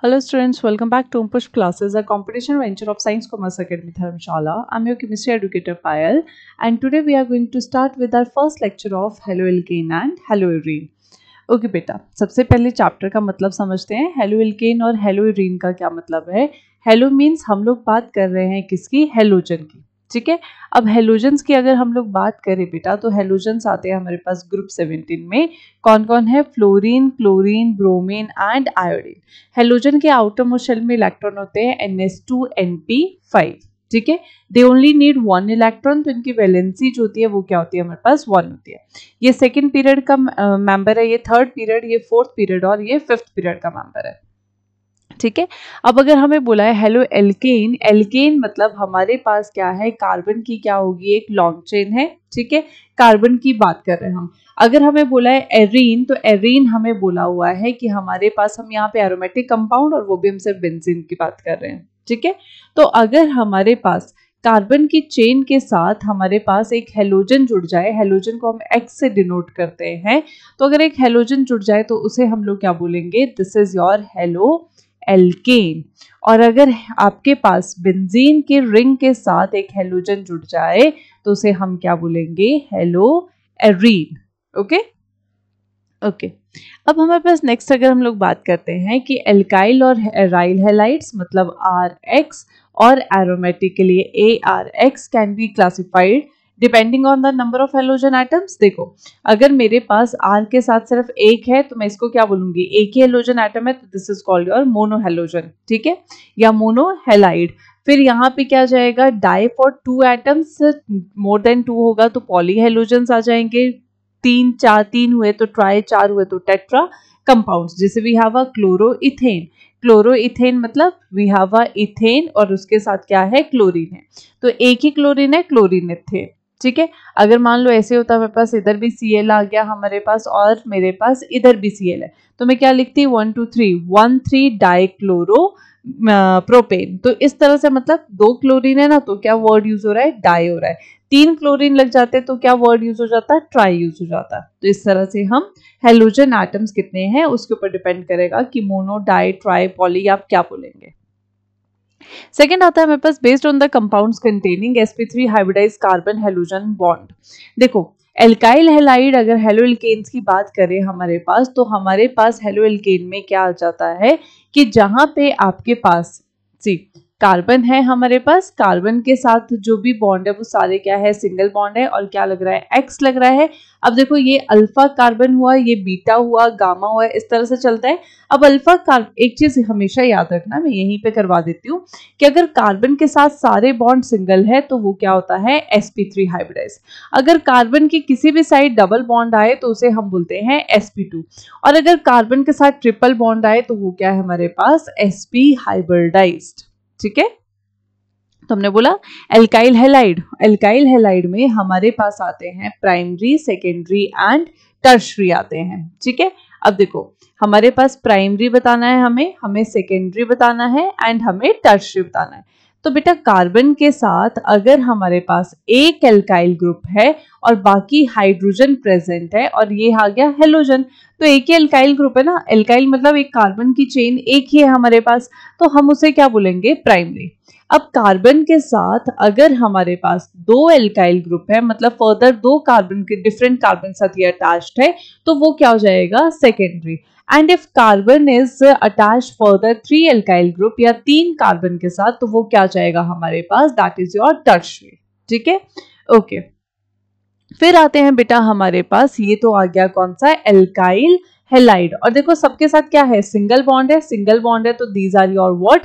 Hello students, welcome back to Umpush Classes, a competition venture of Science Commerce Academy Dharamshala. I'm your chemistry educator Payal and today we are going to start with our first lecture of haloalkane and haloarine. Okay okay, बेटा सबसे पहले chapter का मतलब समझते हैं haloalkane और haloarene का क्या मतलब है हेलो मीन्स हम लोग बात कर रहे हैं किसकी हेलोजन की ठीक है अब हेलोजन्स की अगर हम लोग बात करें बेटा तो हेलोजन्स आते हैं हमारे पास ग्रुप 17 में कौन कौन है fluorine chlorine bromine and iodine halogen के आउटर मोशल में इलेक्ट्रॉन होते हैं N S two N P five ठीक है they only need one electron तो इनकी वैलेंसी जो होती है वो क्या होती है हमारे पास वन होती है ये सेकेंड पीरियड का मेंबर है ये थर्ड पीरियड ये फोर्थ पीरियड और ये फिफ्थ पीरियड का मेंबर है ठीक है अब अगर हमें बोला है हेलो एल्केन एल्केन मतलब हमारे पास क्या है कार्बन की क्या होगी एक लॉन्ग चेन है ठीक है कार्बन की बात कर रहे हैं हम अगर हमें बोला है एरीन तो एरीन हमें बोला हुआ है कि हमारे पास हम यहाँ पे एरोमेटिक कंपाउंड और वो भी हम सिर्फ बेंजीन की बात कर रहे हैं ठीक है तो अगर हमारे पास कार्बन की चेन के साथ हमारे पास एक हेलोजन जुड़ जाए हेलोजन को हम एक्स से डिनोट करते हैं तो अगर एक हेलोजन जुड़ जाए तो उसे हम लोग क्या बोलेंगे this is your haloalkane और अगर आपके पास बेंजीन के रिंग के साथ एक हेलोजन जुड़ जाए तो उसे हम क्या बोलेंगे हेलो एरीन ओके ओके अब हमारे पास नेक्स्ट अगर हम लोग बात करते हैं कि एल्काइल और एराइल हेलाइट्स मतलब आर एक्स और एरोमेटिक के लिए A R X can be classified depending on the number of halogen atoms देखो अगर मेरे पास आर के साथ सिर्फ एक है तो मैं इसको क्या बोलूंगी एक ही हेलोजन आइटम है तो this is called your monohalogen ठीक है या मोनोहेलाइड फिर यहाँ पे क्या जाएगा di for two atoms more than two होगा तो पॉलीहेलोजन आ जाएंगे तीन चार तीन हुए तो ट्राई चार हुए तो टेट्रा कंपाउंड जैसे we have a chloroethane chloroethane मतलब वी हैव अ इथेन और उसके साथ क्या है क्लोरीन है तो एक ही क्लोरीन है क्लोरीन इथेन ठीक है अगर मान लो ऐसे होता मेरे पास इधर भी सी एल आ गया हमारे पास और मेरे पास इधर भी सी एल है तो मैं क्या लिखती one two three one three dichloropropane तो इस तरह से मतलब दो क्लोरीन है ना तो क्या वर्ड यूज हो रहा है डाई हो रहा है तीन क्लोरीन लग जाते तो क्या वर्ड यूज हो जाता है ट्राई यूज हो जाता है तो इस तरह से हम हेलोजन आइटम्स कितने हैं उसके ऊपर डिपेंड करेगा कि मोनो डाई ट्राई पॉली आप क्या बोलेंगे सेकेंड आता है हमारे पास based on the compound containing sp three hybridise carbon halogen bond देखो एल्काइल हेलाइड अगर हेलो एल्केन्स की बात करें हमारे पास तो हमारे पास हेलो एल्केन में क्या आ जाता है कि जहां पे आपके पास सी कार्बन है हमारे पास कार्बन के साथ जो भी बॉन्ड है वो सारे क्या है सिंगल बॉन्ड है और क्या लग रहा है एक्स लग रहा है अब देखो ये अल्फा कार्बन हुआ ये बीटा हुआ गामा हुआ इस तरह से चलता है अब अल्फा कार्ब एक चीज हमेशा याद रखना मैं यहीं पे करवा देती हूँ कि अगर कार्बन के साथ सारे बॉन्ड सिंगल है तो वो क्या होता है एस पी थ्री हाइब्रिडाइज अगर कार्बन की किसी भी साइड डबल बॉन्ड आए तो उसे हम बोलते हैं एस टू और अगर कार्बन के साथ ट्रिपल बॉन्ड आए तो वो क्या है हमारे पास एस पी हाइब्रिडाइज्ड ठीक है तो हमने बोला एल्काइल हेलाइड एल्काइल हेलाइड में हमारे पास आते हैं प्राइमरी सेकेंडरी एंड टर्शरी आते हैं ठीक है अब देखो हमारे पास प्राइमरी बताना है हमें हमें सेकेंडरी बताना है एंड हमें टर्शरी बताना है तो बेटा कार्बन के साथ अगर हमारे पास एक एल्काइल ग्रुप है और बाकी हाइड्रोजन प्रेजेंट है और ये आ गया हेलोजन तो एक ही एल्काइल ग्रुप है ना एल्काइल मतलब एक कार्बन की चेन एक ही है हमारे पास तो हम उसे क्या बोलेंगे प्राइमरी अब कार्बन के साथ अगर हमारे पास दो एल्काइल ग्रुप है मतलब फर्दर दो कार्बन के डिफरेंट कार्बन साथ ये अटैच्ड है तो वो क्या हो जाएगा secondary and if carbon is attach further three alkyl group या तीन कार्बन के साथ तो वो क्या जाएगा हमारे पास दैट इज योर टर्शरी ठीक है ओके फिर आते हैं बेटा हमारे पास ये तो आ गया कौन सा एल्काइल हेलाइड और देखो सबके साथ क्या है सिंगल बॉन्ड है सिंगल बॉन्ड है तो these are your what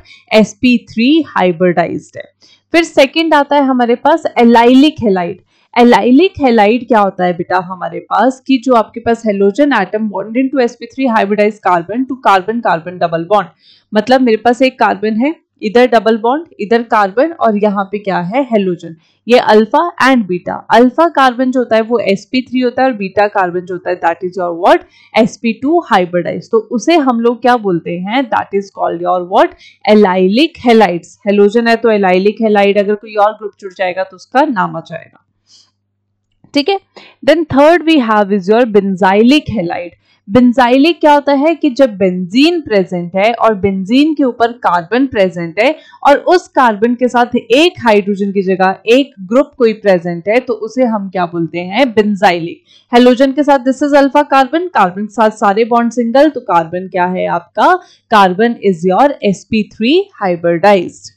three hybridised है फिर सेकंड आता है हमारे पास एलाइलिक हेलाइड एलाइलिक हेलाइड क्या होता है बेटा हमारे पास कि जो आपके पास halogen atom bonded to three hybridise carbon to carbon carbon double bond मतलब मेरे पास एक कार्बन है इधर डबल बॉन्ड इधर कार्बन और यहाँ पे क्या है हेलोजन ये alpha and beta alpha carbon जो होता है वो sp3 होता है और बीटा कार्बन जो होता है that is your what sp2 hybridised तो उसे हम लोग क्या बोलते हैं that is called your what allylic halides halogen है तो एलाइलिक हेलाइड अगर कोई और ग्रुप जुड़ जाएगा तो उसका नाम आ जाएगा ठीक है then third we have is your benzylic halide benzylic क्या होता है कि जब बेंजीन प्रेजेंट है और बेंजीन के ऊपर कार्बन प्रेजेंट है और उस कार्बन के साथ एक हाइड्रोजन की जगह एक ग्रुप कोई प्रेजेंट है तो उसे हम क्या बोलते हैं बेंजाइलिक हेलोजन के साथ this is alpha carbon carbon के साथ सारे बॉन्ड सिंगल तो कार्बन क्या है आपका carbon is your SP three hybridized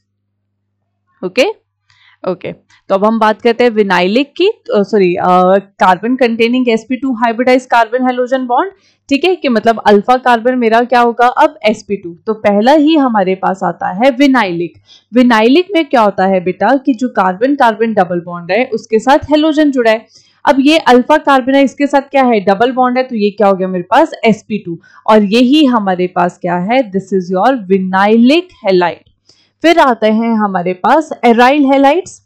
okay okay? Okay okay. तो अब हम बात करते हैं विनाइलिक की sorry carbon containing two hybridize carbon halogen bond ठीक है कि मतलब अल्फा कार्बन मेरा क्या होगा अब टू तो पहला ही हमारे पास आता है विनाइलिक विनाइलिक में क्या होता है बेटा कि जो कार्बन कार्बन डबल बॉन्ड है उसके साथ हेलोजन जुड़ा है अब ये अल्फा कार्बन है इसके साथ क्या है डबल बॉन्ड है तो ये क्या हो गया मेरे पास टू और यही हमारे पास क्या है this is your vinylic halide फिर आते हैं हमारे पास एराइल हेलाइट्स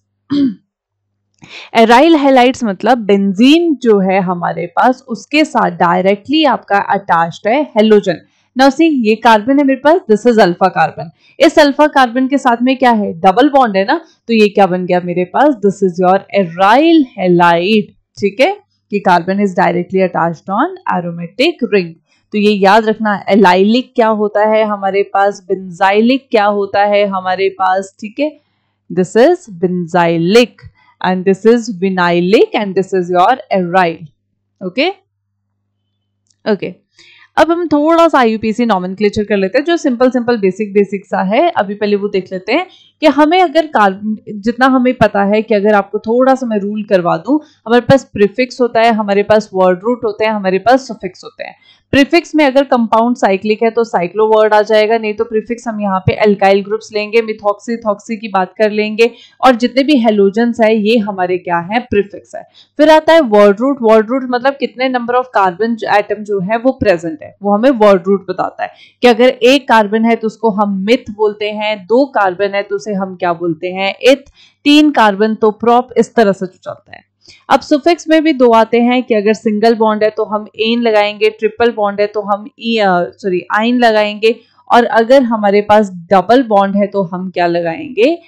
एराइल हेलाइट्स मतलब बेंजीन जो है हमारे पास उसके साथ डायरेक्टली आपका अटैच्ड है हेलोजन नाउ सी ये कार्बन है मेरे पास दिस इज अल्फा कार्बन इस अल्फा कार्बन के साथ में क्या है डबल बॉन्ड है ना तो ये क्या बन गया मेरे पास this is your aryl halide ठीक है कि carbon is directly attached on aromatic ring तो ये याद रखना एलाइलिक क्या होता है हमारे पास बिन्जाइलिक क्या होता है हमारे पास ठीक है this is benzylic and this is vinylic and this is your aryl okay okay अब हम थोड़ा सा आईयूपीसी नॉमन कर लेते हैं जो सिंपल सिंपल बेसिक बेसिक सा है अभी पहले वो देख लेते हैं कि हमें अगर कार्बन जितना हमें पता है कि अगर आपको थोड़ा सा मैं रूल करवा दूं हमारे पास प्रिफिक्स होता है हमारे पास वर्ड रूट होते हैं हमारे पास सुफिक्स होते हैं प्रिफिक्स में अगर कंपाउंड साइक्लिक है तो साइक्लो वर्ड आ जाएगा नहीं तो प्रिफिक्स हम यहाँ पे अल्काइल ग्रुप्स लेंगे मिथॉक्सी थॉक्सी की बात कर लेंगे और जितने भी हेलोजन्स है ये हमारे क्या है प्रिफिक्स है फिर आता है वर्ड रूट वर्ड रूट मतलब कितने नंबर ऑफ कार्बन आइटम जो है वो प्रेजेंट है वो हमें वर्ड रूट बताता है कि अगर एक कार्बन है तो उसको हम मिथ बोलते हैं दो कार्बन है तो उसे उसे हम क्या बोलते हैं इथ तीन कार्बन तो प्रॉप इस तरह से चलता है अब सुफिक्स में भी दो आते हैं कि अगर सिंगल बॉन्ड है तो हम एन लगाएंगे ट्रिपल बॉन्ड है तो हम ई सॉरी आइन लगाएंगे और अगर हमारे पास डबल बॉन्ड है तो हम क्या लगाएंगे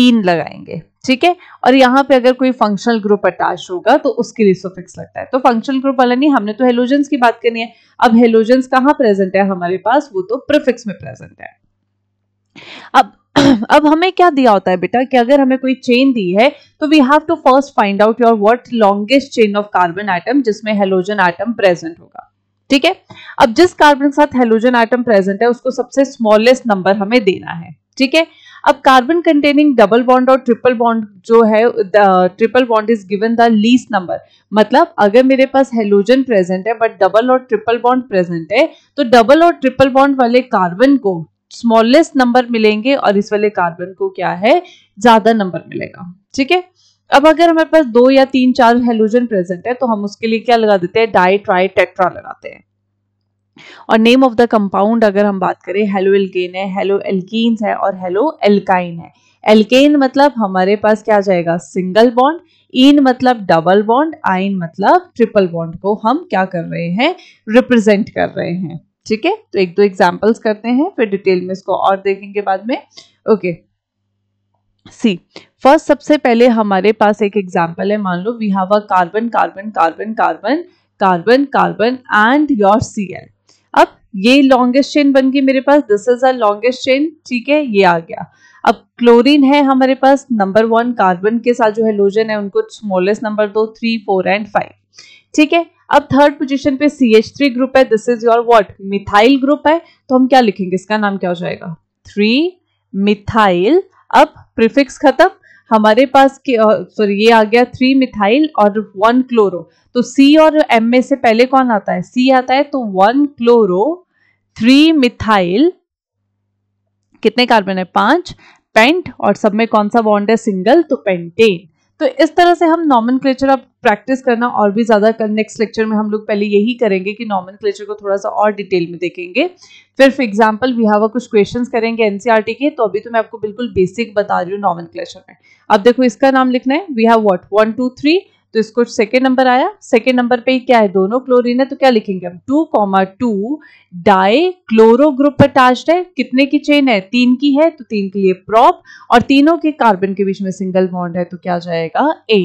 इन लगाएंगे ठीक है और यहाँ पे अगर कोई फंक्शनल ग्रुप अटैच होगा तो उसके लिए सुफिक्स लगता है तो फंक्शनल ग्रुप वाला नहीं हमने तो हेलोजेंस की बात करनी है अब हेलोजेंस कहाँ प्रेजेंट है हमारे पास वो तो प्रिफिक्स में प्रेजेंट है अब अब हमें क्या दिया होता है बेटा कि अगर हमें कोई चेन दी है तो we have to first find out your what longest chain of carbon atom जिसमें हेलोजन आइटम प्रेजेंट होगा ठीक है अब जिस कार्बन के साथ हेलोजन आइटम प्रेजेंट है उसको सबसे स्मॉलेस्ट नंबर हमें देना है ठीक है अब कार्बन कंटेनिंग डबल बॉन्ड और ट्रिपल बॉन्ड जो है triple bond is given the least number मतलब अगर मेरे पास हेलोजन प्रेजेंट है बट डबल और ट्रिपल बॉन्ड प्रेजेंट है तो डबल और ट्रिपल बॉन्ड वाले कार्बन को स्मॉलेस्ट नंबर मिलेंगे और इस वाले कार्बन को क्या है ज्यादा नंबर मिलेगा ठीक है अब अगर हमारे पास दो या तीन चार हेलोजन प्रेजेंट है तो हम उसके लिए क्या लगा देते हैं डाई ट्राई टेट्रा लगाते हैं और नेम ऑफ द कंपाउंड अगर हम बात करें हेलो एल्केन है हेलो एल्किन है और हेलो एल्काइन है एल्केन मतलब हमारे पास क्या जाएगा सिंगल बॉन्ड इन मतलब डबल बॉन्ड आइन मतलब ट्रिपल बॉन्ड को हम क्या कर रहे हैं रिप्रेजेंट कर रहे हैं ठीक है तो एक दो एग्जाम्पल्स करते हैं फिर डिटेल में इसको और देखेंगे बाद में ओके सी फर्स्ट सबसे पहले हमारे पास एक एग्जाम्पल है मान लो we have a carbon carbon carbon carbon carbon carbon and your C L अब ये लॉन्गेस्ट चेन बन गई मेरे पास this is a longest chain ठीक है ये आ गया अब क्लोरीन है हमारे पास नंबर वन कार्बन के साथ जो हेलोजन है उनको स्मॉलेस्ट नंबर दो थ्री फोर एंड फाइव ठीक है अब थर्ड पोजीशन पे सी एच थ्री ग्रुप है this is your what methyl group है तो हम क्या लिखेंगे इसका नाम क्या हो जाएगा थ्री मिथाइल अब प्रिफिक्स खत्म हमारे पास सॉरी ये आ गया थ्री मिथाइल और वन क्लोरो तो सी और एम में से पहले कौन आता है सी आता है तो वन क्लोरो थ्री मिथाइल कितने कार्बन है पांच पेंट और सब में कौन सा बॉन्ड है सिंगल तो पेंटेन तो इस तरह से हम नॉमन क्लेचर अब प्रैक्टिस करना और भी ज़्यादा कर नेक्स्ट लेक्चर में हम लोग पहले यही करेंगे कि नॉमन को थोड़ा सा और डिटेल में देखेंगे फिर फॉर एग्जाम्पल हैव कुछ क्वेश्चन करेंगे एनसीआरटी e के तो अभी तो मैं आपको बिल्कुल बेसिक बता रही हूँ नॉमन क्लेचर में अब देखो इसका नाम लिखना है we have what one two three तो इसको सेकेंड नंबर आया सेकेंड नंबर पे क्या है दोनों क्लोरीन है तो क्या लिखेंगे हम two comma two dichloro group attached है कितने की चेन है तीन की है तो तीन के लिए प्रॉप और तीनों के कार्बन के बीच में सिंगल बॉन्ड है तो क्या जाएगा ए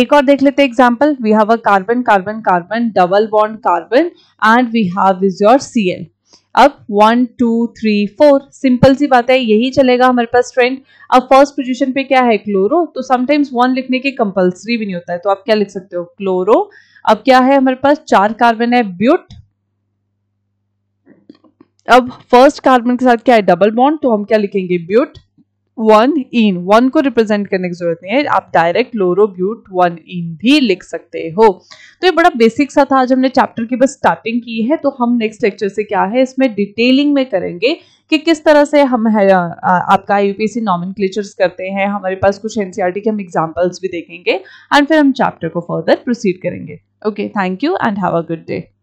एक और देख लेते हैं example we have a carbon carbon carbon double bond carbon and we have is your C L अब one two three four simple सी बात है यही चलेगा हमारे पास ट्रेंड अब फर्स्ट पोजीशन पे क्या है क्लोरो तो समटाइम्स वन लिखने के कंपलसरी भी नहीं होता है तो आप क्या लिख सकते हो क्लोरो अब क्या है हमारे पास चार कार्बन है ब्यूट अब फर्स्ट कार्बन के साथ क्या है डबल बॉन्ड तो हम क्या लिखेंगे ब्यूट वन इन वन को रिप्रेजेंट करने की जरूरत नहीं है आप डायरेक्ट ब्यूट वन इन भी लिख सकते हो तो ये बड़ा बेसिक सा था आज हमने चैप्टर की बस स्टार्टिंग की है तो हम नेक्स्ट लेक्चर से क्या है इसमें डिटेलिंग में करेंगे कि किस तरह से हम है आपका यूपीएससी नॉमिन करते हैं हमारे पास कुछ एनसीआरटी के हम एग्जाम्पल्स भी देखेंगे एंड फिर हम चैप्टर को फर्दर प्रोसीड करेंगे okay thank you and have a good day